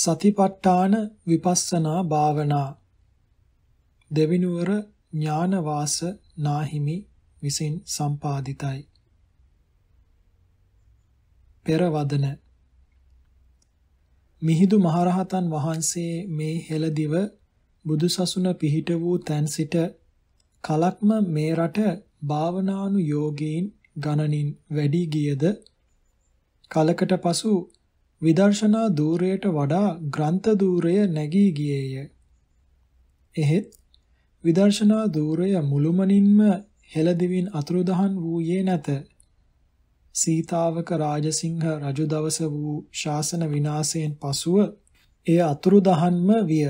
සතිපට්ඨාන විපස්සනා භාවනා දෙවිනුවර ඥානවාස නාහිමි විසින් සම්පාදිතයි පෙරවදන මිහිඳු මහරහතන් වහන්සේ මේ හෙළදිව බුදුසසුන පිහිට වූ තැන් සිට කලක්ම මේ රට භාවනානු යෝගීන් ගණනින් වැඩි ගියද කලකට පසු විදර්ශනා ධූරයට වඩා ග්‍රන්ථ ධූරය නැගී ගියේය. එහෙත් විදර්ශනා ධූරය මුළුමනින්ම හෙළදිවින් අතුරුදහන් වූයේ නැත. සීතාවක රාජසිංහ රජු දවස වූ ශාසන විනාශයෙන් පසුව එය අතුරුදහන්ම විය.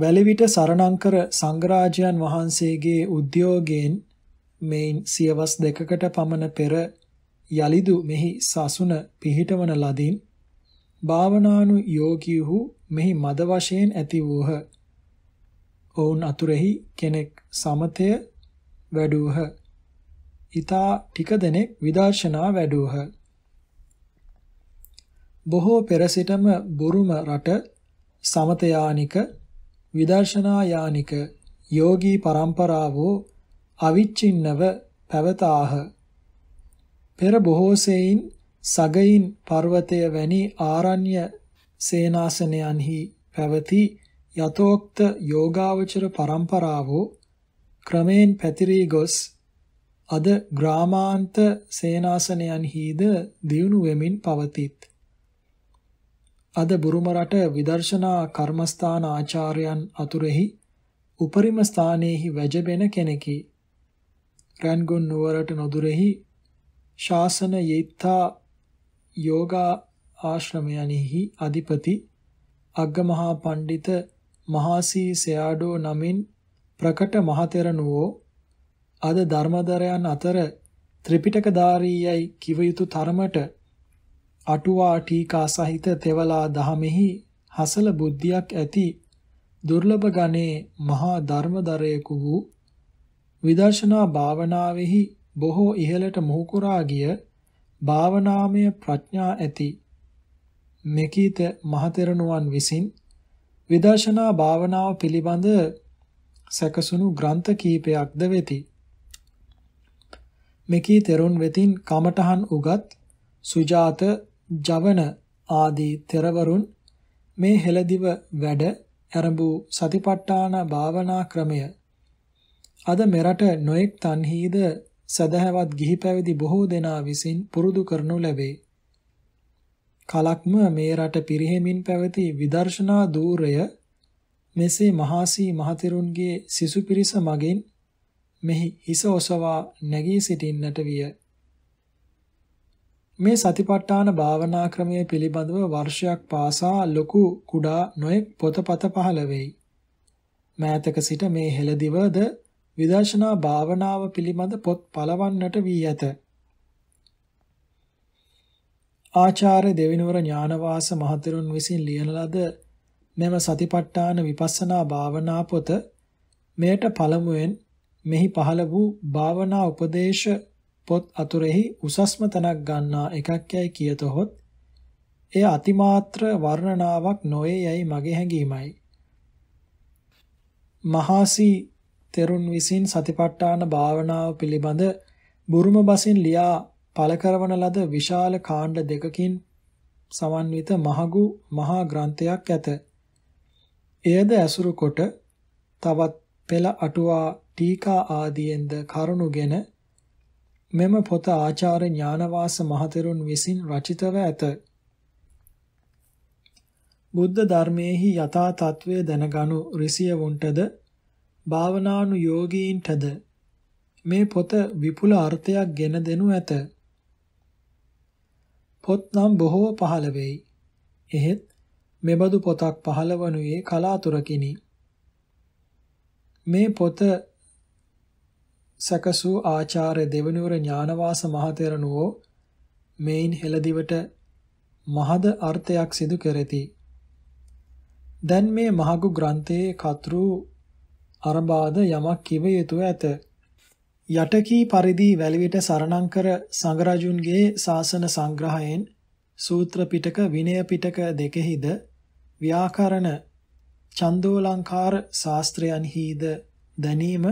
වැලිවිට සරණංකර සංඝරාජයන් වහන්සේගේ උද්‍යෝගයෙන් මෙයින් සියවස් දෙකකට පමණ පෙර යලිදු මෙහි සසුන පිහිටවන ලදින් භාවනානු යෝගීහු මෙහි මද වශයෙන් ඇති වූහ. ඔවුන් අතුරෙහි කෙනෙක් සමතය වැඩූහ. ඊතා ටික දෙනෙක් විදර්ශනා වැඩූහ. බොහෝ පෙර සිටම බුරුම රට සමතයානික විදර්ශනායානික යෝගී පරම්පරාවෝ අවිච්ඡින්නව පැවතාහ. පෙර බොහෝ සෙයින් සගයින් පර්වතය වැනි ආරණ්‍ය සේනාසනයන්හි පැවති යතෝක්ත යෝගාවචර પરම්පරාවෝ ක්‍රමෙන් පැතිරී ගොස් අද ග්‍රාමාන්ත සේනාසනයන්හිද දියුණු වෙමින් පවතිත්. අද බුරුම රට විදර්ශනා කර්මස්ථාන ආචාර්යයන් අතුරෙහි උපරිම ස්ථානයේහි වැජබෙන කෙනකි. රන්ගොන් නුවරට නොදුරෙහි ශාසන යේත්තා යෝගා ආශ්‍රමයන්හි අධිපති අග්ගමහා පණ්ඩිත මහාසී සයාඩෝ නමින් ප්‍රකට මහතෙරණුවෝ අද ධර්මදරයන් අතර ත්‍රිපිටක ධාරීයයි කිව යුතු තරමට අටුවා ටීකා සහිත තෙවලා දහමෙහි හසල බුද්ධියක් ඇති දුර්ලභ ගණේ මහා ධර්මදරයෙකු වූ විදර්ශනා භාවනාවෙහි බොහෝ ඉහළට මුහුකුරා ගිය භාවනාමය ප්‍රඥා ඇති මෙකීත මහතෙරණුවන් විසින් විදර්ශනා භාවනාව පිළිබඳ සැකසුණු ග්‍රන්ථ කීපයක්ද වෙති. මෙකී තෙරුන් වෙතින් කමඨහන් උගත් සුජාත ජවන ආදී තෙරවරුන් මේ හෙළදිව වැඩ ඇරඹූ සතිපට්ඨාන භාවනා ක්‍රමය අද මෙරට නොඑක් තන්හිද සදහවත් ගිහි පැවිදි බොහෝ දෙනා විසින් පුරුදු කරනු ලැබේ. කලක්ම මේ රට පිරිහෙමින් පැවති විදර්ශනා ධූරය මෙසේ මහාසී මහතෙරුන්ගේ සිසු පිරිස මගින් මෙහි හිස ඔසවා නැගී සිටින්නට විය. මේ සතිපට්ඨාන භාවනා ක්‍රමය පිළිබඳව වර්ෂයක් පාසා ලොකු කුඩා නොයෙක් පොතපත පහළ වෙයි. මෑතක සිට මේ හෙළදිවද විදර්ශනා භාවනාව පිළිබඳ පොත් පළවන්නට වී ඇත. ආචාර්ය දෙවිනවර ඥානවාස මහතෙරුන් විසින් ලියන ලද මෙම සතිපට්ඨාන විපස්සනා භාවනා පොත මෙයට පළමුවෙන් මෙහි පහළ වූ භාවනා උපදේශ පොත් අතුරෙහි උසස්ම තැනක් ගන්නා එකක් යයි කියතොත් එය අතිමාත්‍ර වර්ණනාවක් නොවේ යයි මගේ හැඟීමයි. මහාසි තෙරුන් විසින් සතිපට්ඨාන භාවනාව පිළිබඳ බුරුම බසින් ලියා පළ කරවන ලද විශාල කාණ්ඩ දෙකකින් සමන්විත මහඟු මහා ග්‍රන්ථයක් ඇත. එයද ඇසුරු කොට තවත් පෙළ අටුවා ටීකා ආදියෙන්ද කරුණුගෙන මෙම පොත ආචාර්ය ඥානවාස මහතෙරුන් විසින් රචිතව ඇත. බුද්ධ ධර්මයේහි යථා තත්වය දැනගනු ඍෂියවුන්ටද භාවනානුයෝගීන්ටද මේ පොත විපුල අර්ථයක් ගෙන දෙනු ඇත. පොත් නම් බොහෝ පහළ වෙයි. එහෙත් මෙබඳු පොතක් පහළවනුයේ කලාතුරකිනි. මේ පොත සකසූ ආචාර්ය දෙවනුවර ඥානවාස මහතෙරණුවෝ මේන් හෙළදිවට මහද අර්ථයක් සිදු කරති. දැන් මේ මහගු ග්‍රන්ථයේ කතරු අරබාද යමක් කිව යුතුව ඇත. යටකී පරිදි වැලිවිට සරණං කර සංඝරජුන්ගේ ශාසන සංග්‍රහයෙන් සූත්‍ර පිටක විනය පිටක දෙකෙහිද ව්‍යාකරණ චන්දෝලංකාර ශාස්ත්‍රයන්හිද දැනීම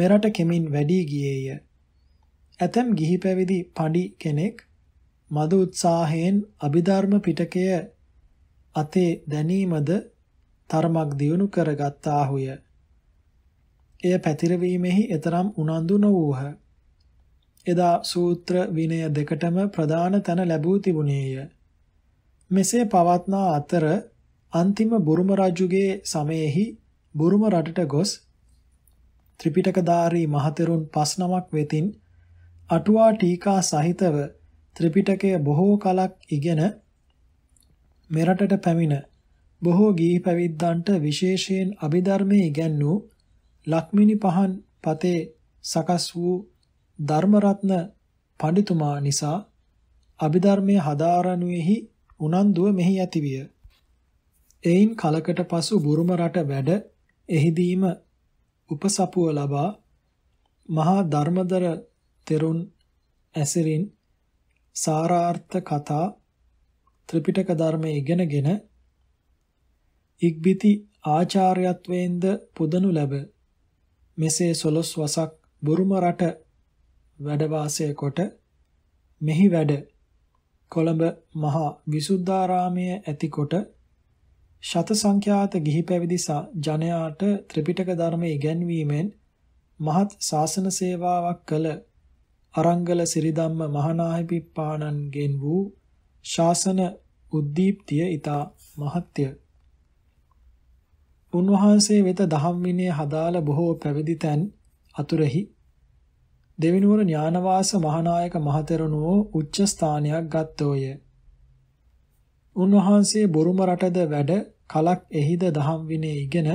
මෙරට කෙමින් වැඩි ගියේය. ඇතම් ගිහි පැවිදි පඬි කෙනෙක් මද උත්සාහයෙන් අභිධර්ම පිටකය අතේ දැනීමද තරමක් දියුණු කරගත්තාහුය. එය පැතිරවීමෙහි එතරම් උනන්දු නොවූහ. එදා සූත්‍ර විනය දෙකටම ප්‍රධාන තැන ලැබූ තිබුණේය. මෙසේ පවත්නා අතර අන්තිම බුරුම රජුගේ සමයෙහි බුරුම රටට ගොස් ත්‍රිපිටකධාරී මහතෙරුන් පස් නමක් වෙතින් අටුවා ටීකා සහිතව ත්‍රිපිටකය බොහෝ කලක් ඉගෙන මෙරටට පැමිණ බොහෝ ගිහි පැවිද්දන්ට විශේෂයෙන් අභිධර්මයේ ඉගැන්වූ ලක්මිනි පහන් පතේ සකස් වූ ධර්මරත්න පඬිතුමා නිසා අභිධර්මයේ හදාරණුවේහි උනන්දුව මෙහි ඇතිවිය. එයින් කලකට පසු බුරුම රට වැඩ එහිදීම උපසපුව ලබා මහා ධර්මදර තෙරුන් ඇසිරින් සාරාර්ථ කතා ත්‍රිපිටක ධර්මය ඉගෙනගෙන ඉක්බිති ආචාර්යත්වයෙන්ද පුදනු ලැබේ. මෙසේ සොළොස් වසක් බුරුම රට වැඩවාසය කොට මෙහි වැඩ කොළඹ මහා විසුද්ධාරාමය ඇතිකොට ශත සංඛ්‍යාත ගිහි පැවිදි ජනයාට ත්‍රිපිටක ධර්ම ඉගැන්වීමෙන් මහත් ශාසන සේවාවක් කළ අරංගල සිරිධම්ම මහානාහිපි පාණන්ගෙන් වූ ශාසන උද්දීප්තිය ඊතා මහත්ය උන්වහන්සේ වෙත දහම් විනය හදාළ බොහෝ පැවිදි තැන් අතුරෙහි දෙවිනුවර ඥානවාස මහානායක මහතෙරණුවෝ උච්ච ස්ථානයක් ගත්තෝය. උන්වහන්සේ බොරුම රටද වැඩ කලක් එහිද දහම් විනය ඉගෙන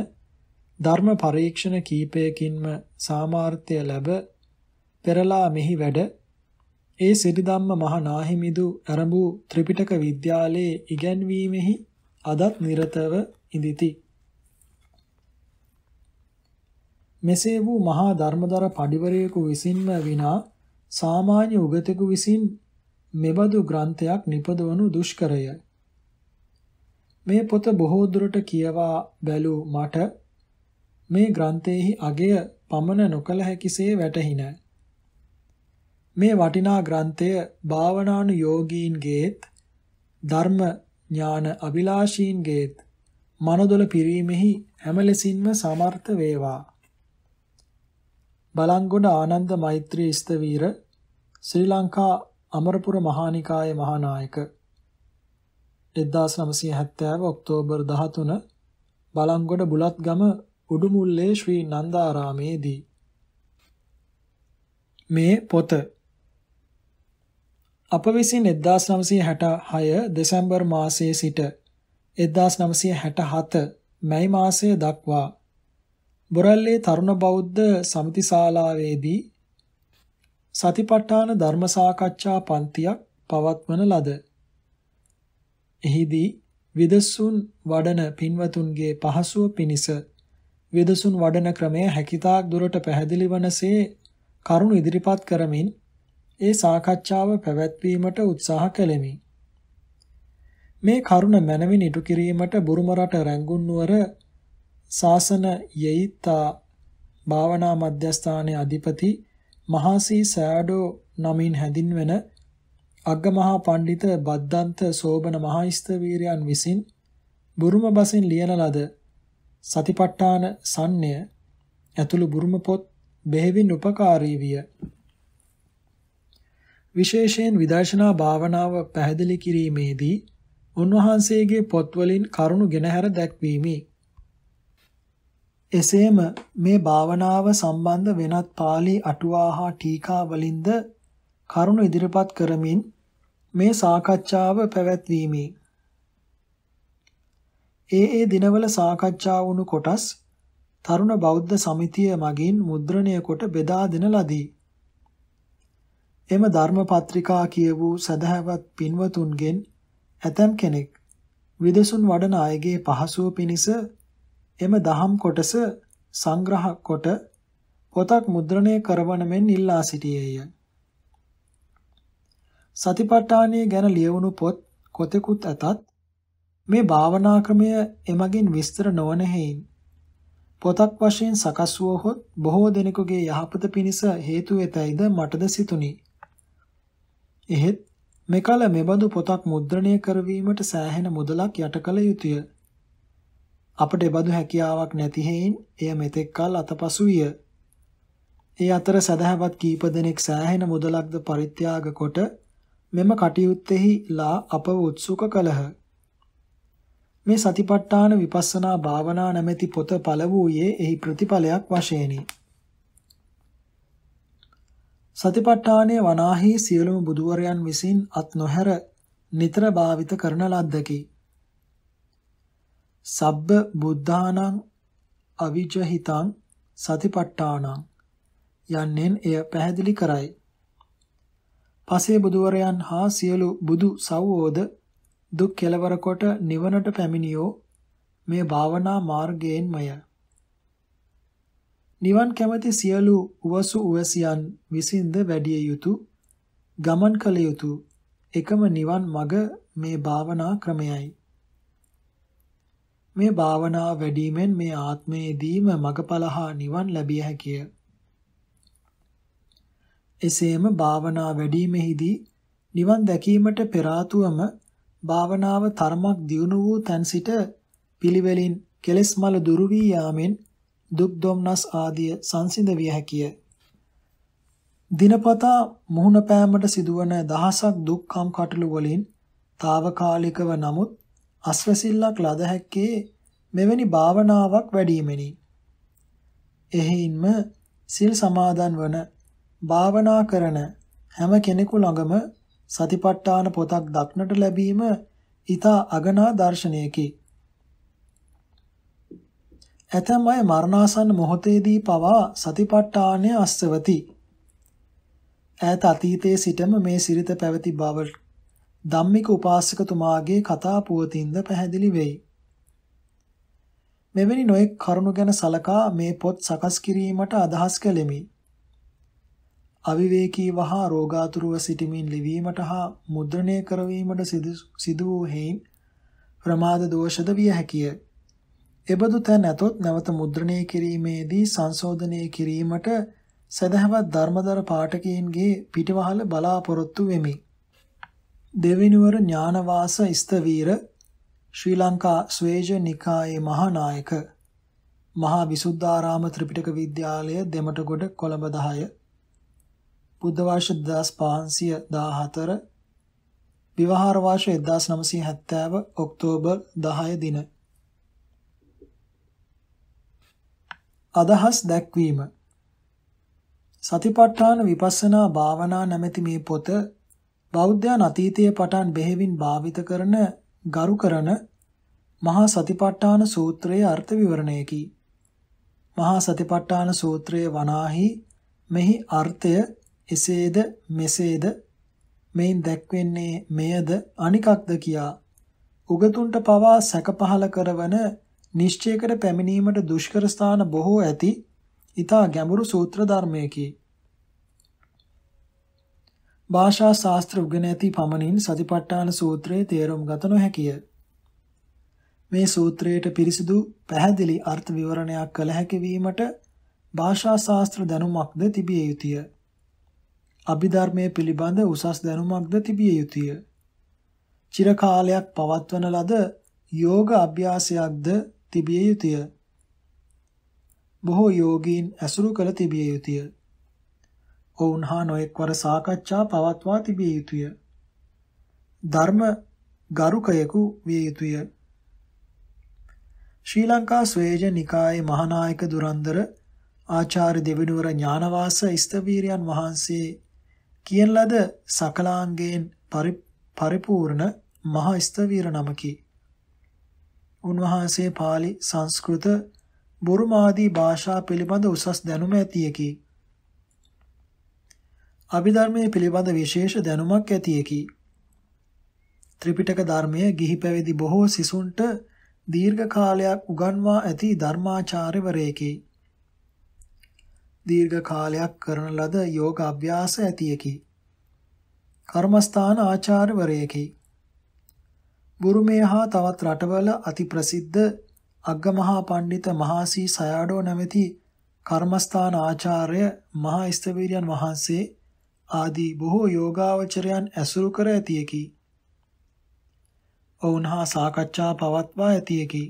ධර්ම පරීක්ෂණ කීපයකින්ම සාමාර්ථය ලැබ පෙරලා මෙහි වැඩ ඒ සිරිධම්ම මහානාහිමිදු ඇරඹු ත්‍රිපිටක විද්‍යාලයේ ඉගැන්වීමෙහි අදත් නිරතව ඉඳಿತಿ මෙසේ වූ මහා ධර්මදර පඬිවරයෙකු විසින්ම විනා සාමාන්‍ය උගතෙකු විසින් මෙබඳු ග්‍රන්ථයක් නිපදවනු දුෂ්කරය. මේ පොත බොහෝ දුරට කියවා බැලූ මට මේ ග්‍රන්ථයෙහි අගය පමණ නොකළ හැකිසේ වැටහිණ. මේ වටිනා ග්‍රන්ථය භාවනානු යෝගීන්ගේත් ධර්ම ඥාන අභිලාෂීන්ගේත් මනදොල පිරීමෙහි හැම ලෙසින්ම සමර්ථ වේවා. බලංගොඩ ආනන්ද මෛත්‍රී ස්තවීර ශ්‍රී ලංකා අමරපුර මහානිකායේ මහානායක 1970 ඔක්තෝබර් 13 බලංගොඩ බුලත්ගම උඩුමුල්ලේ ශ්‍රී නන්දාරාමේදී මේ පොත අප විසින් 1966 දෙසැම්බර් මාසයේ සිට 1967 මැයි මාසය දක්වා බොරල්ලේ තරුණ බෞද්ධ සමිති ශාලාවේදී සතිපට්ඨාන ධර්ම සාකච්ඡා පන්තියක් පවත්වන ලද. එහිදී විදසුන් වඩන පින්වතුන්ගේ පහසුව පිණිස විදසුන් වඩන ක්‍රමය හැකිතාක් දුරට පැහැදිලි වනසේ කරුණු ඉදිරිපත් කරමින් ඒ සාකච්ඡාව පැවැත්වීමට උත්සාහ කළෙමි. මේ කරුණ මනවින් ඉටු කිරීමට බුරුම රට රැඟුන් නුවර ශාසන යයිතා භාවනා මධ්‍යස්ථානයේ අධිපති මහසී සෑඩෝ නමින් හැඳින්වෙන අග්ගමහා පඬිත බද්දන්ත සෝබන මහයිස්තවීරයන් විසින් බුරුම බසින් ලියන ලද සතිපට්ඨාන සම්ණය ඇතුළු බුරුම පොත් බෙහෙවින් උපකාරී විය. විශේෂයෙන් විදර්ශනා භාවනාව පැහැදිලි කිරීමේදී උන්වහන්සේගේ පොත්වලින් කරුණු ගෙනහැර දැක්වීමේ එසේම මේ භාවනාව සම්බන්ධ වෙනත් pāli අටුවා හා ටීකා වලින්ද කරුණු ඉදිරිපත් කරමින් මේ සාකච්ඡාව පැවැත්වීමේ ඒ ඒ දිනවල සාකච්ඡා වුණු කොටස් තරුණ බෞද්ධ සමිතිය මගින් මුද්‍රණය කොට බෙදා දෙන ලදී. එම ධර්ම පත්‍රිකා කියවූ සදහවත් පින්වතුන්ගෙන් ඇතම් කෙනෙක් විදසුන් වඩන අයගේ පහසුව පිණිස එම දහම් කොටස සංග්‍රහ කොට පොතක් මුද්‍රණය කරවන මෙන් ඉල්ලා සිටියේය. සතිපට්ඨානය ගැන ලියවුණු පොත් කොතෙකුත් ඇතත් මේ භාවනා ක්‍රමය එමගින් විස්තර නොවන හේයින් පොතක් වශයෙන් සකස් වූහොත් බොහෝ දෙනෙකුගේ යහපත පිණිස හේතු වෙතයිද මටද සිතුනි. එහෙත් මෙකල මෙබඳු පොතක් මුද්‍රණය කරවීමට සෑහෙන මුදලක් යට කළ යුතුය. අපට එබඳු හැකියාවක් නැති හේයින් එය මෙතෙක් කල අතපසු විය. ඒ අතර සදහවත් කීප දෙනෙක් සෑහෙන මුදලක්ද පරිත්‍යාග කොට මෙම කටයුත්තෙහි ලා අපව උත්සුක කළහ. මේ සතිපට්ඨාන විපස්සනා භාවනා නැමැති පොත පළ වූයේ එහි ප්‍රතිඵලයක් වශයෙනි. සතිපට්ඨානයේ වනාහි සියලුම බුදුවරයන් විසින් අත් නොහැර නිතර භාවිත කරන ලද්දකි. සබ්බ බුද්ධානං අවිජහිතං සතිපට්ඨානං යන්නෙන් එය පැහැදිලි කරයි. පසේ බුදුවරයන් හා සියලු බුදු සවෝද දුක් කෙලවර කොට නිවනට පැමිණියෝ මේ භාවනා මාර්ගයෙන්මය. නිවන් කැමති සියලු උවසු උවසියන් විසින්ද වැඩිය යුතු ගමන් කළ යුතු එකම නිවන් මඟ මේ භාවනා ක්‍රමයයි. මේ භාවනාව වැඩිමෙන් මේ ආත්මයේදීම මගඵල හා නිවන් ලැබිය හැකිය. එසේම භාවනා වැඩිමෙහිදී නිවන් දැකීමට පෙර භාවනාව තරමක් දියුණු වූ තන් සිට පිළිවෙලින් කෙලෙස් මල දුරු වී යාමෙන් දුක් දුම්නස් ආදිය සංසිඳ විය හැකිය. දිනපතා මුහුණ පෑමට සිදුවන දහසක් දුක්ඛම් කටළු වලින් తాවකාලිකව නමුත් අස්වැසිල්ලක් ලද හැක්කේ මෙවැනි භාවනාවක් වැඩීමෙනි. එහෙයින්ම සිල් සමාදන් වන භාවනා කරන හැම කෙනෙකු ළඟම සතිපට්ඨාන පොතක් දක්නට ලැබීම ඊතා අගනා දර්ශනයකි. ඇතැම් අය මරණාසන්න මොහොතේදී පවා සතිපට්ඨානය අස්සවති. ඈත අතීතයේ සිටම මේ සිරිත පැවති බව ධම්මික උපාසකතුමාගේ කතා පුවතින්ද පැහැදිලි වෙයි. මෙවැනි නොයෙක් කරුණු ගැන සලකා මේ පොත් සකස් කිරීමට අදහස් කළෙමි. අවිවේකී වහා රෝගාතුරුව සිටමින් ලිවීමට හා මුද්‍රණය කරවීමට සිදු වූ හේයින් ප්‍රමාද දෝෂද විය හැකිය. එබඳු තැන් ඇතොත් නැවත මුද්‍රණය කිරීමේදී සංශෝධනය කිරීමට සදහවත් ධර්මදර පාඨකයන්ගේ පිටවහල බලාපොරොත්තු වෙමි. දෙවෙනිවර ඥානවාස ස්තවීර ශ්‍රී ලංකා ස්වේජ නිකායේ මහානායක මහා විසුද්ධාරාම ත්‍රිපිටක විද්‍යාලය දෙමටගොඩ කොළඹ 10 බුද්ධ වර්ෂ 1514 විවහාර වර්ෂ 1970 ඔක්තෝබර් 10 දින අදහස් දැක්වීම සතිපට්ඨාන විපස්සනා භාවනා නැමැති මේ පොත බෞද්ධයන් අතීතයේ පටන් බෙහෙවින් භාවිත කරන ගරු කරන මහා සතිපට්ඨාන සූත්‍රයේ අර්ථ විවරණයකි. මහා සතිපට්ඨාන සූත්‍රයේ වනාහි මෙහි අර්ථය එසේද මෙසේද මෙයින් දැක්වෙන්නේ මෙයද අනිකක්ද කියා උගතුන්ට පවා සැක පහල කරවන නිශ්චයකට පැමිණීමට දුෂ්කර ස්ථාන බොහෝ ඇති ඊතා ගැඹුරු සූත්‍ර ධර්මයකි. භාෂා ශාස්ත්‍ර උගෙන ඇති පමණින් සතිපට්ඨාන සූත්‍රයේ තේරුම් ගත නොහැකිය. මේ සූත්‍රයට පිරිසිදු පැහැදිලි අර්ථ විවරණයක් කළ හැකි වීමට භාෂා ශාස්ත්‍ර දැනුමක්ද තිබිය යුතුය. අභිධර්මයේ පිළිබඳ උසස් දැනුමක්ද තිබිය යුතුය. චිරකාලයක් පවත්වන ලද යෝග අභ්‍යාසයක්ද තිබිය යුතුය. බොහෝ යෝගීන් ඇසුරු කළ තිබිය යුතුය. ඔවුන් හා නොඑක්වර සාකච්ඡා පවත්වා තිබිය යුතුය. ධර්ම ගරුකයෙකු විය යුතුය. ශ්‍රී ලංකා ස්වේජ නිකායේ මහානායක දුරන්දර ආචාර්ය දෙවිනුවර ඥානවාස ස්තවීරයන් වහන්සේ කියන ලද සකලාංගයෙන් පරිපූර්ණ මහා ස්තවීර නමකි. උන්වහන්සේ pāli සංස්කෘත බුරුම ආදී භාෂා පිළිබඳ උසස් දැනුම ඇතියකි. අභිධර්මයේ පිළිබඳ විශේෂ දැනුමක් ඇතියකි. ත්‍රිපිටක ධර්මය ගිහි පැවිදි බොහෝ සිසුන්ට දීර්ඝ කාලයක් උගන්වා ඇති ධර්මාචාර්යවරයෙකි. දීර්ඝ කාලයක් කරන ලද යෝග අභ්‍යාස ඇතියකි. කර්මස්ථාන ආචාර්යවරයෙකි. බුරුමේ හා තවත් රටවල අති ප්‍රසිද්ධ අග්ගමහා පණ්ඩිත මහසී සයාඩෝ නැමැති කර්මස්ථාන ආචාර්ය මහා ස්තවීරයන් වහන්සේ ආදී බොහෝ යෝගාවචරයන් ඇසුරු කර ඇතියකි. ඔවුන් හා සාකච්ඡා පවත්වා ඇතියකි.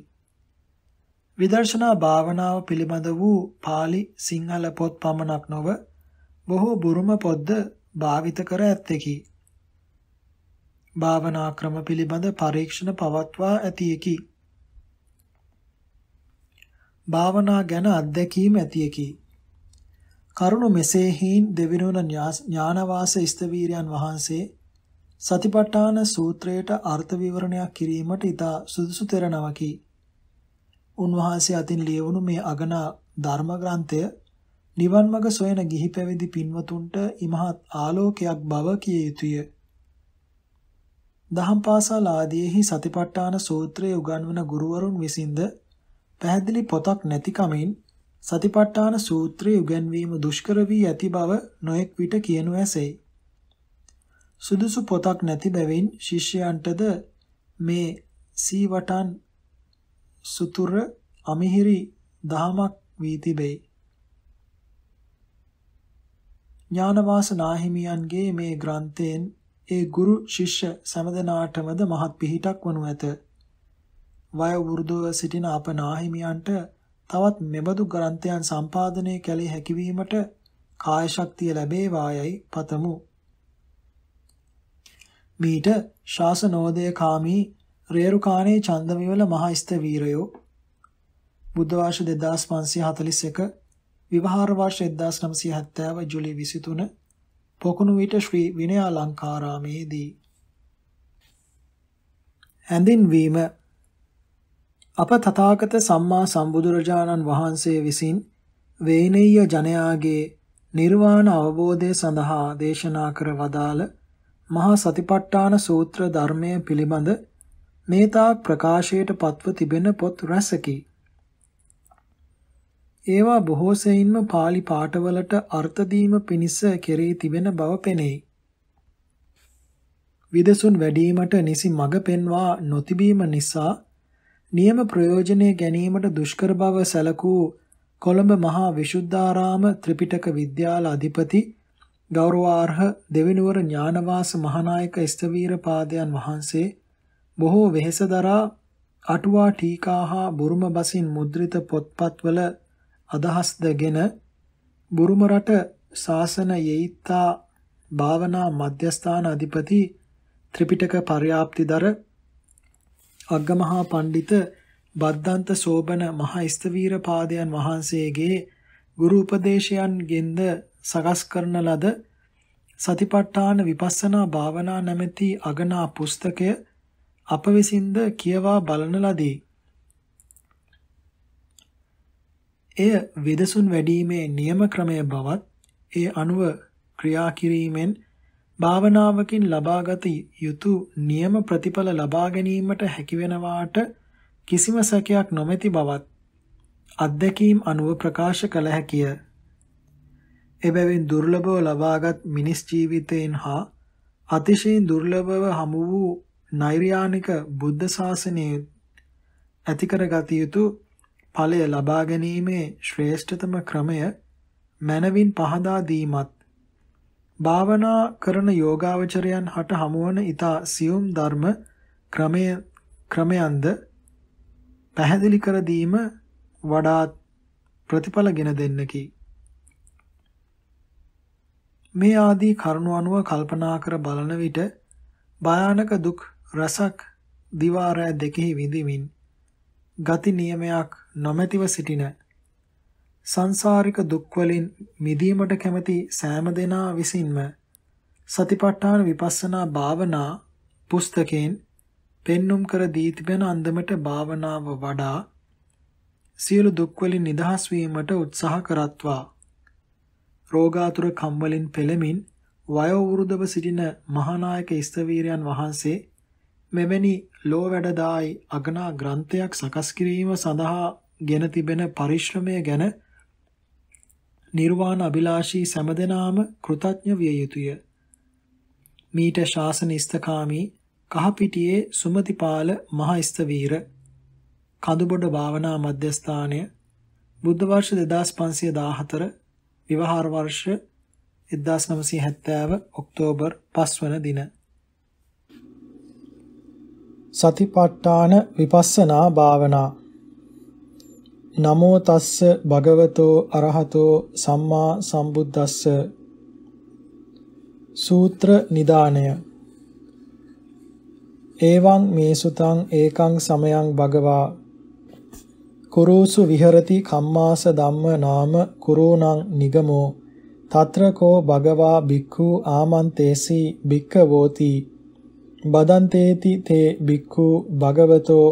විදර්ශනා භාවනාව පිළිබඳ වූ pāli සිංහල පොත් පමණක් නොව බොහෝ බුරුම පොත්ද භාවිත කර ඇත්තේකි. භාවනා ක්‍රම පිළිබඳ පරීක්ෂණ පවත්වා ඇතියකි. භාවනා ගැන අත්දැකීම් ඇතියකි. කරුණු මෙසේ හීන් දෙවිනුවන ඥානවාස ස්තවීරයන් වහන්සේ සතිපට්ඨාන සූත්‍රයට අර්ථ විවරණයක් කිරීමට ඉතා සුදුසු තෙරණවකි. උන්වහන්සේ අතින් ලියවුණු මේ අගන ධර්ම ග්‍රන්ථය නිවන් මඟ සොයන ගිහි පැවිදි පින්වතුන්ට ඉමහත් ආලෝකයක් බව කිය යුතුය. දහම් පාසල් ආදීෙහි සතිපට්ඨාන සූත්‍රය උගන්වන ගුරුවරුන් විසින්ද පැහැදිලි පොතක් නැති කමින් සතිපට්ඨාන සූත්‍රයේ උගන්වීම දුෂ්කර වී ඇති බව නොඑක් විට කියනු ඇසෙයි. සුදුසු පොතක් නැති බැවින් ශිෂ්‍යයන්ටද මේ සීවටන් සුතුර අමිහිරි දහමක් වී තිබේ. ඥානවාස නාහිමියන්ගේ මේ ග්‍රන්ථයෙන් ඒ ගුරු ශිෂ්‍ය සමදනාටමද මහත් පිහිටක් වනු ඇත. වයෝ වෘද්ධව සිටින අප නාහිමියන්ට තවත් මෙබඳු ග්‍රන්ථයන් සම්පාදනය කැලේ හැකිවීමට කාය ශක්තිය ලැබේවායයි පතමු. මීට ශාසනෝදය කාමී රේරුකාණේ චන්දමිවල මහස්ත වීරයෝ බුද්ධ වර්ෂ 2541 විවහාර වර්ෂ 1970 ජූලි 23 පොකුණු විට ශ්‍රී විනයාලංකාරාමේදී හැඳින්වීම අප තථාගත සම්මා සම්බුදුරජාණන් වහන්සේ විසින් වේනෙය්‍ය ජනයාගේ නිර්වාණ අවබෝධය සඳහා දේශනා කර වදාළ මහා සතිපට්ඨාන සූත්‍ර ධර්මය පිළිබඳ මේතා ප්‍රකාශයට පත්ව තිබෙන පොත් රැසකි. ඒවා බොහෝ සෙයින්ම pāli පාඨවලට අර්ථ දීම පිණිස කෙරී තිබෙන බව පෙනෙයි. විදසුන් වැඩිවීමට නිසි මඟ පෙන්වා නොතිබීම නිසා නියම ප්‍රයෝජනය ගැනීමට දුෂ්කර බව සැලකූ කොළඹ මහා විසුද්ධාරාම ත්‍රිපිටක විද්‍යාල අධිපති ගෞරවාර්හ දෙවිනුවර ඥානවාස මහානායක ස්තවීර පාදයන් වහන්සේ බොහෝ වෙහෙසදරා අටුවා ටීකා හා බුරුම බසින් මුද්‍රිත පොත්පත්වල අදහස් දගෙන බුරුම රට ශාසන යෙයිත්තා භාවනා මධ්‍යස්ථාන අධිපති ත්‍රිපිටක පර්යාප්තිදර අග්ගමහා පඬිත බද්දන්ත සෝබන මහා ස්තවීර පාදයන් වහන්සේගේ ගුරු උපදේශයන්ගෙන්ද සකස් කරන ලද සතිපට්ඨාන විපස්සනා භාවනා නැමැති අගනා පුස්තකය අප විසින්ද කියවා බලන ලදී. එය වෙදසුන් වැඩිීමේ නියම ක්‍රමය බවත් ඒ අනුව ක්‍රියා කිරීමෙන් භාවනාවකින් ලබාගත යුතු නියම ප්‍රතිඵල ලබා ගැනීමට හැකිවෙනවාට කිසිම සැකයක් නොමැති බවත් අත්දැකීම් අනුව ප්‍රකාශ කළ හැකිය. එබැවින් දුර්ලභව ලබාගත් මිනිස් ජීවිතයෙන් හා අතිශයින් දුර්ලභව හමු වූ නෛර්යානික බුද්ධ ශාසනයේ ඇතිකරගත යුතු ඵලය ලබා ගැනීමේ ශ්‍රේෂ්ඨතම ක්‍රමය මනවින් පහදා දීමත් භාවනා කරන යෝගාවචරයන් හට හමුවන ඊතා සියුම් ධර්ම ක්‍රමය ක්‍රමයන්ද පැහැදිලි කර දීම වඩාත් ප්‍රතිඵලගෙන දෙන්නකි. මේ ආදී කරුණු අනුව කල්පනා කර බලන විට භයානක දුක් රසක් දිවාරය දෙකෙහි විඳිමින් ගති නියමයක් නොමැතිව සිටින සංසාරික දුක්වලින් මිදීමට කැමති සෑම දෙනා විසින්ම සතිපට්ඨාන විපස්සනා භාවනා පුස්තකයෙන් පෙන්눔 කර දී තිබෙන අන්දමට භාවනාව වඩා සියලු දුක්වලින් නිදහස් වීමට උත්සාහ කරත්වා රෝගාතුර කම්වලින් පෙළමින් වයෝවෘදව සිටින මහානායක ස්තවීරයන් වහන්සේ මෙවැනි ලෝ වැඩදායි අගනා ග්‍රන්ථයක් සකස් කිරීම සඳහා ගෙන තිබෙන පරිශ්‍රමය ගැන නිර්වාණ අභිලාෂී සෑමදෙනාම කෘතඥ විය යුතුය. මීට ශාසන ඉස්තකාමී කහපිටියේ සුමතිපාල මහ ඉස්තවීර කඳුබොඩ භාවනා මධ්‍යස්ථානය බුද්ධ වර්ෂ 2514 විවහාර වර්ෂ 1970 ඔක්තෝබර් 5 වන දින සතිපට්ඨාන විපස්සනා භාවනා නමෝ තස්ස භගවතෝ අරහතෝ සම්මා සම්බුද්දස්ස සූත්‍ර නිදාණය ඒවං මේසුතං ඒකං සමයං භගවා කුරුසු විහෙරති කම්මාස ධම්ම නාම කුරුණං නිගමෝ తත්‍ර කෝ භගවා බික්ඛු ආමන්තේසි බික්ඛවෝති බදන්තේති තේ බික්ඛු භගවතෝ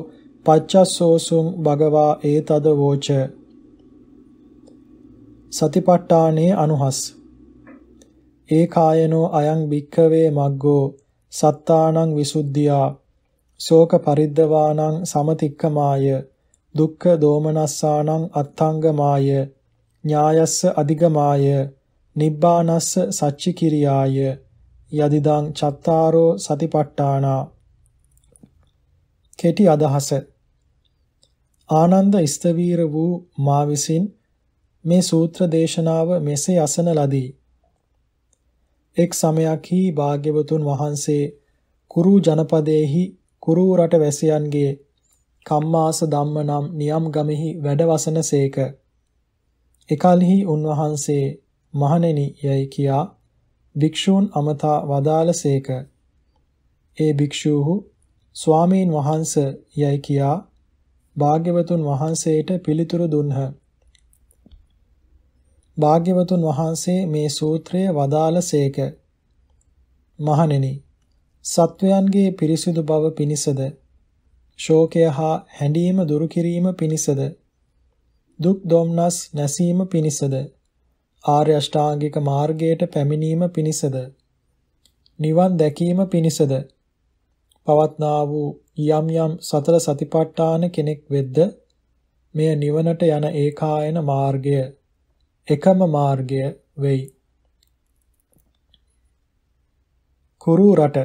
පච්චස්සෝසුං භගවා ඒතද වෝච සතිපට්ඨානේ අනුහස් ඒකායනෝ අයං භික්ඛවේ මග්ගෝ සත්තානං විසුද්ධියා ශෝක පරිද්දවානං සමතික්කමාය දුක්ඛ දෝමනස්සානං අත්ථංගමාය ඥායස්ස අධිගමාය නිබ්බානස්ස සච්චිකිරියාය යදිදං චත්තාරෝ සතිපට්ඨානා කෙටි අදහස ආනන්ද ස්තවීර වූ මා විසින් මේ සූත්‍ර දේශනාව මෙසේ අසන ලදී. එක් සමයකහි භාග්‍යවතුන් වහන්සේ කුරු ජනපදයේහි කුරු රට වැසියන්ගේ කම්මාස ධම්ම නම් නියම් ගමෙහි වැඩවසන සේක. එකල්හි උන්වහන්සේ මහණෙනි යයි කියා භික්ෂූන් අමතා වදාළ සේක. ඒ භික්ෂූහු ස්වාමීන් වහන්ස යයි කියා භාග්‍යවතුන් වහන්සේට පිළිතුරු දුන්හ. භාග්‍යවතුන් වහන්සේ මේ සූත්‍රය වදාළසේක. මහණෙනි, සත්වයන්ගේ පිරිසිදු බව පිණිසද, ශෝකය හා හැඬීම දුරු කිරීම පිණිසද, දුක් දොම්නස් නැසීම පිණිසද, ආර්ය අෂ්ටාංගික මාර්ගයට පැමිණීම පිණිසද, නිවන් දැකීම පිණිසද පවත්නා වූ යම් යම් සතර සතිපට්ඨාන කෙනෙක් වෙද්ද මෙය නිවනට යන ඒකායන මාර්ගය එකම මාර්ගය වෙයි. කුරු රට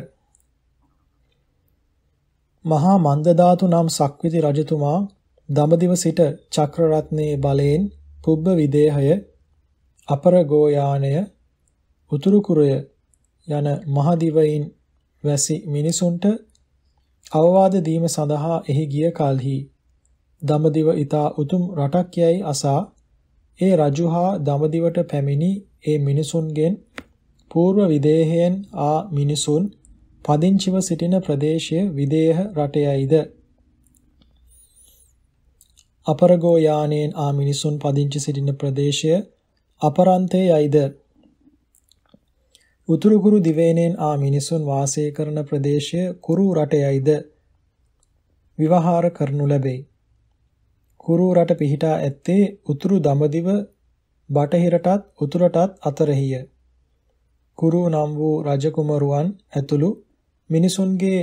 මහා මන්දධාතු නම් සක්විති රජතුමා දඹදිව සිට චක්‍ර රත්නයේ බලයෙන් පුබ්බ විදේහය අපර ගෝයානය උතුරු කුරය යන මහදිවයින් වැසි මිනිසුන්ට අවවාද දීම සඳහා එහි ගිය කලෙහි දමදිව ඊතා උතුම් රටක් යයි අසා ඒ රජුහා දමදිවට පැමිණි ඒ මිනිසුන්ගෙන් పూర్ව විදේහයෙන් ආ මිනිසුන් පදිංචිව සිටින ප්‍රදේශය විදේහ රටයයිද අපරගෝ යානෙන් ආ මිනිසුන් පදිංචි සිටින ප්‍රදේශය අපරන්තේ යයිද උතුරු කුරු දිවයිනෙන් ආ මිනිසුන් වාසය කරන ප්‍රදේශය කුරු රටයයිද විවහාර කරනු ලැබේ. කුරු රට පිහිටා ඇත්තේ උතුරු දඹදිව බටහිරටත් උතුරටත් අතරෙහිය. කුරු නම් වූ රජකුමරුවන් ඇතුළු මිනිසුන්ගේ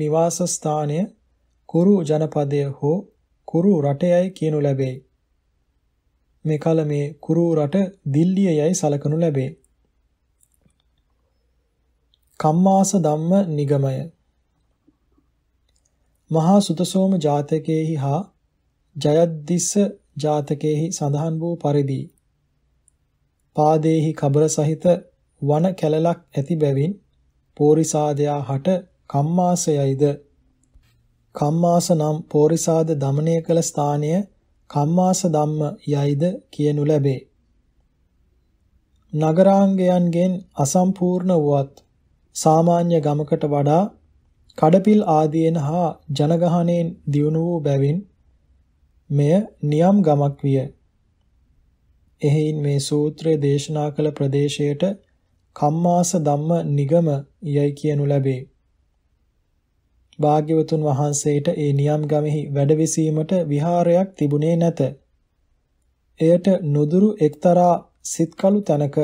නිවාස ස්ථානය කුරු ජනපදය හෝ කුරු රටයයි කියනු ලැබේ. මේ කල මේ කුරු රට දිල්ලිය යයි සලකනු ලැබේ. කම්මාස ධම්ම නිගමය මහා සුතසෝම ජාතකයේහි හා ජයද්දිස්ස ජාතකයේහි සඳහන් වූ පරිදි පාදේහි කබර සහිත වන කැලලක් ඇති බැවින් පෝරිසාදයා හට කම්මාසයයිද කම්මාස නම් පෝරිසාද দমনය කළ ස්ථානය කම්මාස ධම්ම යයිද කියනු ලැබේ. නගරාංගයන්ගෙන් අසම්පූර්ණ වුවත් සාමාන්‍ය ගමකට වඩා කඩපිල් ආදීන් හා ජනගහණයෙන් දියුණු වූ බැවින් මෙය නියම් ගමක් විය. එහෙයින් මේ සූත්‍රය දේශනා කළ ප්‍රදේශයට කම්මාස ධම්ම නිගම යයි කියනු ලැබේ. භාග්‍යවතුන් වහන්සේට ඒ නියම් ගමෙහි වැඩවිසීමට විහාරයක් තිබුණේ නැත. එයට නුදුරු එක්තරා සිත්කලු තැනක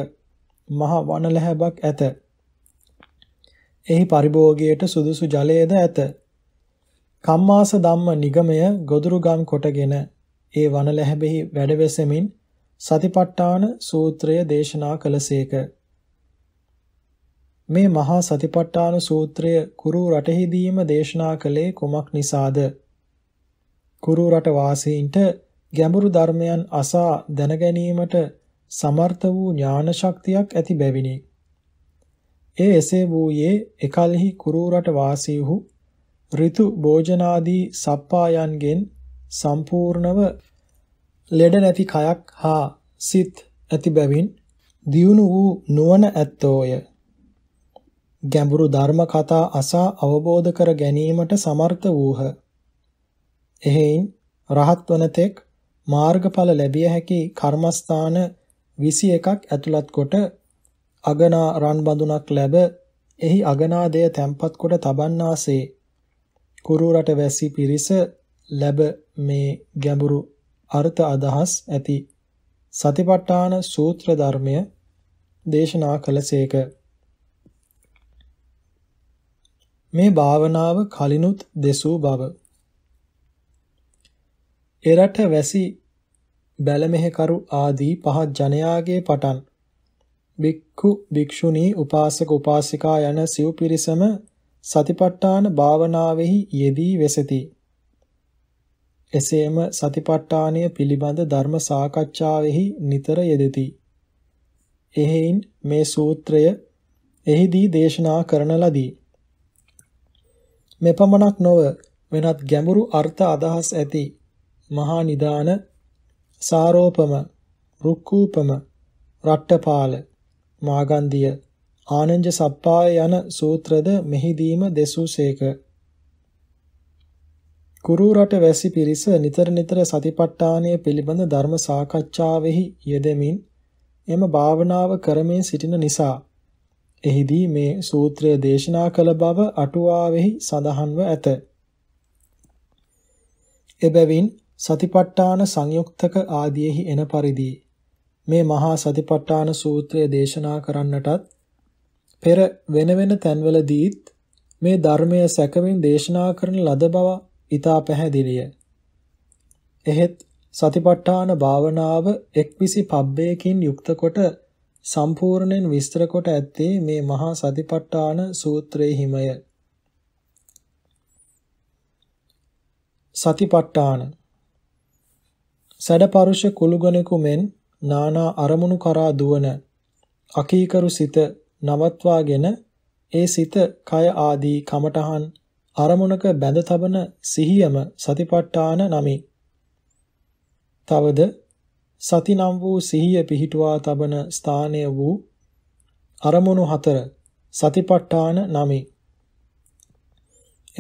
මහ වනලැහැබක් ඇත. එහි පරිභෝගයට සුදුසු ජලයේද ඇත. කම්මාස ධම්ම නිගමය ගොදුරුගම් කොටගෙන ඒ වනලැහැබෙහි වැඩවෙසමින් සතිපට්ඨාන සූත්‍රය දේශනා කළසේක. මේ මහා සතිපට්ඨාන සූත්‍රය කුරු රටෙහිදීම දේශනා කළේ කුමක් නිසාද? කුරු රට වාසීන්ට ගැඹුරු ධර්මයන් අසා දැන ගැනීමට සමර්ථ වූ ඥාන ශක්තියක් ඇති බැවිනි. ඒ එසේ වූයේ එකල්හි කුරුරට වාසීහු ඍතු භෝජනාදී සප්පායන්ගෙන් සම්පූර්ණව ලෙඩ නැති කයක් හා සිත් ඇති බැවින් දියුණු වූ නුවණ ඇත්තෝය. ගැඹුරු ධර්ම කතා අසා අවබෝධ කර ගැනීමට සමර්ථ වූහ. එහෙයින් රහත් වන තෙක් මාර්ගඵල ලැබිය හැකි කර්මස්ථාන 21ක් ඇතුළත් කොට අගනා රන් බඳුනක් ලැබ එහි අගනාදය තැම්පත් කොට තබන්නාසේ කුරු රට වැසි පිරිස ලැබ මේ ගැඹුරු අර්ථ අදහස් ඇති සතිපට්ඨාන සූත්‍ර ධර්මය දේශනා කළසේක මේ භාවනාව කලිනුත් දෙසූ බව එරට වැසි බැලමෙහෙකරු ආදී පහත් ජනයාගේ පටන් භික්ඛු භික්ෂුණී උපාසක උපාසිකා යන සිව් පිරිසම සතිපට්ඨාන භාවනාවෙහි යෙදී වෙසති. එසේම සතිපට්ඨානය පිළිබඳ ධර්ම සාකච්ඡාවෙහි නිතර යෙදෙති. එහෙයින් මේ සූත්‍රය එහිදී දේශනා කරන ලදී. මෙපමණක් නොව වෙනත් ගැඹුරු අර්ථ අදහස් ඇති මහා නිදාන සාරෝපම රුක්කූපම රට්ටපාල මාගන්ධිය ආනංජ සප්පාය යන සූත්‍රද මෙහිදීම දෙසූසේක. කුරු රට වැසි පිරිස නිතර නිතර සතිපට්ඨානය පිළිබඳ ධර්ම සාකච්ඡාවෙහි යෙදෙමින් එම භාවනාව කරමින් සිටින නිසා එහිදී මේ සූත්‍රය දේශනා කළ බව අටුවාවෙහි සඳහන්ව ඇත. එබැවින් සතිපට්ඨාන සංයුක්තක ආදීෙහි එන පරිදි මේ මහා සතිපට්ඨාන සූත්‍රය දේශනා කරන්නටත් පෙර වෙන වෙන තැන්වලදීත් මේ ධර්මය සැකමින් දේශනා කරන ලද බව ඊටා පැහැදිලිය. එහෙත් සතිපට්ඨාන භාවනාව එක්විසි පබ්බයකින් යුක්ත කොට සම්පූර්ණයෙන් විස්තර කොට ඇත්තේ මේ මහා සතිපට්ඨාන සූත්‍රයේ හිමය. සතිපට්ඨාන සඩපරුෂ කුලුගණෙකු මෙන් නානා අරමුණු කරා දුවන අකීකරු සිත නවත්වාගෙන ඒ සිත කය ආදී කමඨහන් අරමුණක බැඳ තබන සිහියම සතිපට්ඨාන නමි. තවද සති නම් වූ සිහිය පිහිටුවා තබන ස්ථානය වූ අරමුණු හතර සතිපට්ඨාන නමි.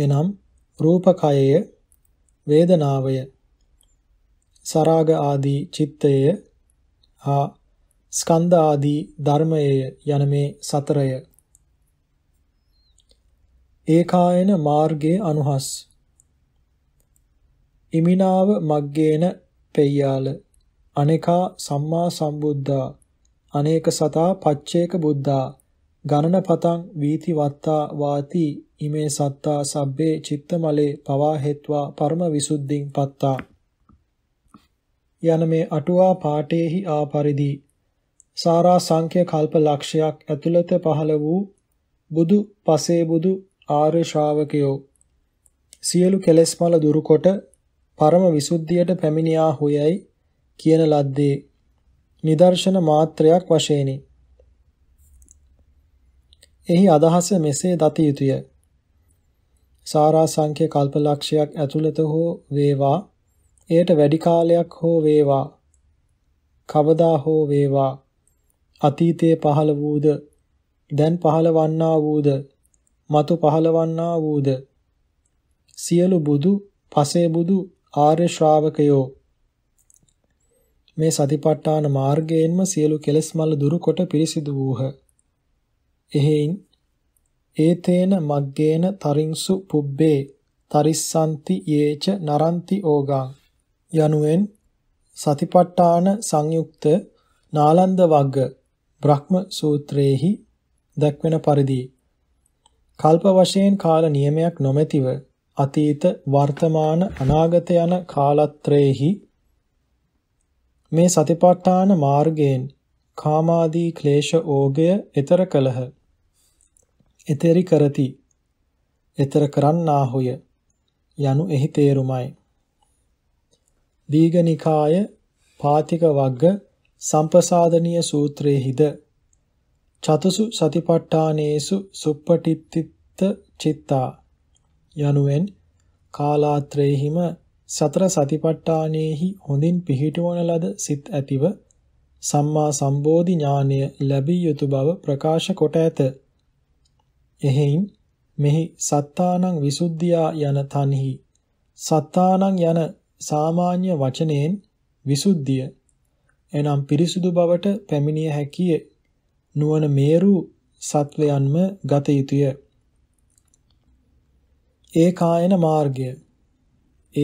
එනම් රූපකයය වේදනාවය සරාග ආදී චිත්තය හා ස්කන්ධ ආදී ධර්මයේ යන මේ සතරය ඒකායන මාර්ගයේ අනුහස් ඉමිනාව මග්ගේන පෙය්‍යාල අනේකා සම්මා සම්බුද්ධා අනේක සතා පච්චේක බුද්ධා ගණනපතං වීති වත්තා වාති ඉමේ සත්තා සබ්බේ චිත්තමලේ පවා හෙත්වා පරම විසුද්ධින් පත්තා යන මේ අටුවා පාඨයේහි ආපරිදි සාරා සංඛ්‍ය කල්ප ලක්ෂයක් ඇතුළත පහළ වූ බුදු පසේ බුදු ආර්ය ශ්‍රාවකයෝ සියලු කෙලෙස් මල දුරුකොට පරම විසුද්ධියට පැමිණියා හොයයි කියන ලද්දේ නිදර්ශන මාත්‍රයක් වශයෙන්ි. එහි අදහස මෙසේ දත යුතුය. සාරා සංඛ්‍ය කල්ප ලක්ෂයක් ඇතුළත හෝ වේවා එයට වැඩි කාලයක් හෝ වේවා කවදා හෝ වේවා අතීතයේ පහළ වූද දැන් පහළවන්නා වූද මතු පහළවන්නා වූද සියලු බුදු පසේ බුදු ආර්ය ශ්‍රාවකයෝ මේ සතිපට්ඨාන මාර්ගයෙන්ම සියලු කෙලෙස් මල දුරුකොට පිරිසිදු වූහ. එහෙයින් ඒතේන මග්ගේන තරින්සු පුබ්බේ තරිස්සන්ති යේච නරන්ති ඕගං යනුවෙන් සතිපට්ඨාන සංයුක්ත නාලන්ද වග්ග බ්‍රහ්ම සූත්‍රයේහි දැක්වෙන පරිදි කල්ප වශයෙන් කාල නියමයක් නොමැතිව අතීත වර්තමාන අනාගත යන කාලත්‍රයේහි මේ සතිපට්ඨාන මාර්ගයෙන් කාමාදී ක්ලේශ ඕගය ඊතර කලහ ඊතරි කරති ඊතර කරන්නාහුය යනු එහි තේරුමයි දීඝනිකාය පාතික වග්ග සම්පසාදනීය සූත්‍රයේහිද චතුසු සතිපට්ඨානේසු සුප්පටිත්තිත්ත චිත්තා යනුවෙන් කාලාත්‍රයේහිම සතර සතිපට්ඨානෙහි හොඳින් පිහිටවන ලද සිත් ඇතිව සම්මා සම්බෝධි ඥානය ලැබිය යුතු බව ප්‍රකාශ කොට ඇත. එහෙයින් මෙහි සත්තානං විසුද්ධියා යන තන්හි සත්තානං යන සාමාන්‍ය වචනයෙන් විසුද්ධිය එනම් පිරිසුදු බවට පැමිණිය හැකිය නුවණ මේරු සත්වයන්ම ගත යුතුය. ඒකායන මාර්ගය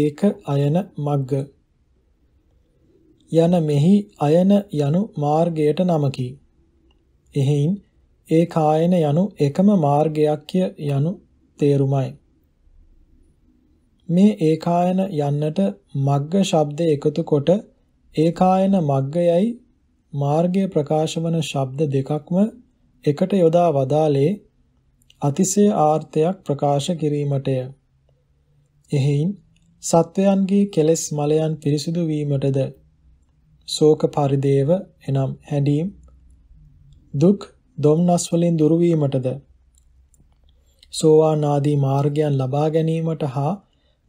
ඒක අයන මග්ග යන මෙහි අයන යනු මාර්ගයට නමකි. එහෙයින් ඒකායන යනු එකම මාර්ගයක්ය යනු තේරුමයි. මේ ඒකායන යන්නට මග්ග ශබ්ද එකතු කොට ඒකායන මග්ගයයි මාර්ගය ප්‍රකාශ වන ශබ්ද දෙකක්ම එකට යොදා වදාලේ අතිශය ආර්ථයක් ප්‍රකාශ කිරීමටය. එහෙයින් සත්වයන්ගේ කෙලෙස් මලයන් පිරිසිදු වීමටද ශෝක පරිදේව එනම් හැඬීම් දුක් දොම්නස් වලින් දුර වීමටද සෝවාන් ආදී මාර්ගයන් ලබා ගැනීමට හා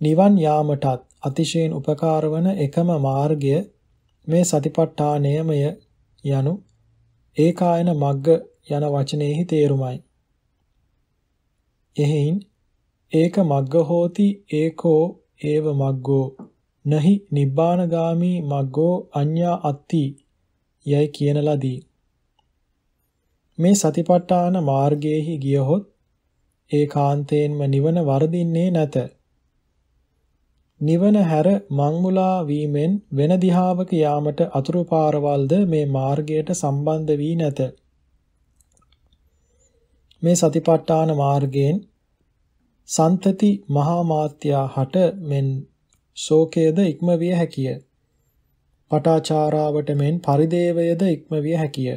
නිවන් යාමටත් අතිශයින් උපකාර වන එකම මාර්ගය මේ සතිපට්ඨානයමය යනු ඒකායන මග්ග යන වචනයෙහි තේරුමයි. එහෙයින් ඒක මග්ග හෝති ඒකෝ ඒව මග්ගෝ නහි නිබ්බානගාමි මග්ගෝ අඤ්ඤා අත්ති යයි කියන ලදී. මේ සතිපට්ඨාන මාර්ගයේහි ගියහොත් ඒකාන්තයෙන්ම නිවන වර්ධින්නේ නැත. නිවන හැර මංමුලා වීමෙන් වෙන දිහාවක යාමට අතුරු පාරවල්ද මේ මාර්ගයට සම්බන්ධ වී නැත. මේ සතිපට්ඨාන මාර්ගයෙන් සන්තති මහා මාත්‍යා හට මෙන් ශෝකයේද ඉක්මවිය හැකිය. පටාචාරාවට මෙන් පරිදේවයේද ඉක්මවිය හැකිය.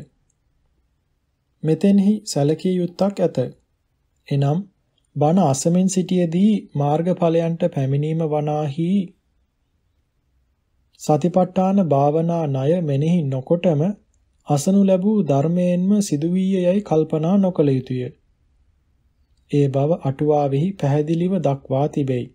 මෙතෙන්හි සැලකිය යුත්තක් ඇත. එනම් බණ අසමින් සිටියේදී මාර්ගඵලයන්ට පැමිණීම වනාහි සතිපට්ඨාන භාවනා ණය මෙනෙහි නොකොටම අසනු ලැබූ ධර්මයෙන්ම සිදුවීය යයි කල්පනා නොකළ යුතුය. ඒ බව අටුවාවෙහි පැහැදිලිව දක්වා තිබෙයි.